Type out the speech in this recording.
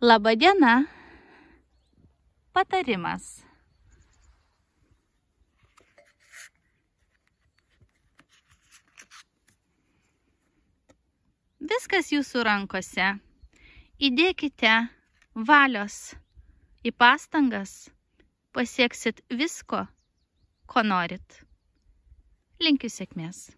Labą dieną. Patarimas. Viskas jūsų rankose. Įdėkite valios į pastangas, pasieksit visko, ko norit. Linkiu sėkmės.